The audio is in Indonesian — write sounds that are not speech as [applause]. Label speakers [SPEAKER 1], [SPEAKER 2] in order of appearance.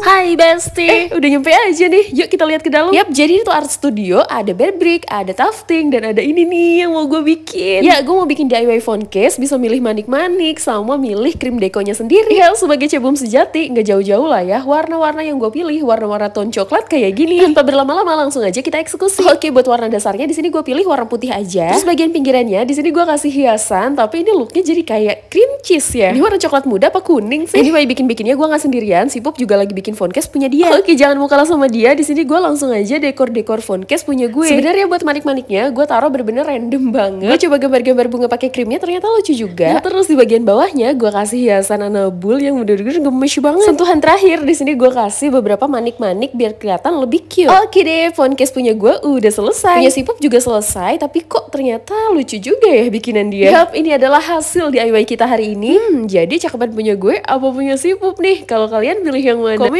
[SPEAKER 1] Hai Besti. Eh, udah nyampe aja nih. Yuk kita lihat ke dalam. Yap, jadi itu art studio, ada bed brick, ada tufting, dan ada ini nih yang mau gue bikin. Ya, gue mau bikin DIY phone case, bisa milih manik-manik, sama milih krim dekonya sendiri. Ya, sebagai cebum sejati, nggak jauh-jauh lah ya. Warna-warna yang gue pilih, warna-warna ton coklat kayak gini. [laughs] Tanpa berlama-lama langsung aja kita eksekusi. Oke, buat warna dasarnya di sini gue pilih warna putih aja. Terus bagian pinggirannya di sini gue kasih hiasan, tapi ini looknya jadi kayak cream cheese ya. Ini warna coklat muda apa kuning sih? Anyway, bikin-bikinnya gue nggak sendirian, si Pop juga lagi bikin bikin case punya dia. [laughs] Oke, jangan mau kalah sama dia. Di sini gue langsung aja dekor-dekor case punya gue. Sebenarnya buat manik-maniknya gue taruh berbener random banget. Gue coba gambar-gambar bunga pakai krimnya ternyata lucu juga. Nah, terus di bagian bawahnya gue kasih hiasan anabul yang bener-bener gemes banget. Sentuhan terakhir di sini gue kasih beberapa manik-manik biar kelihatan lebih cute. Oke deh, case punya gue udah selesai. Punya Sipop juga selesai, tapi kok ternyata lucu juga ya bikinan dia. Yap, ini adalah hasil DIY
[SPEAKER 2] kita hari ini. Hmm, jadi cakepan punya gue apa punya Sipop nih? Kalau kalian pilih yang mana? Komen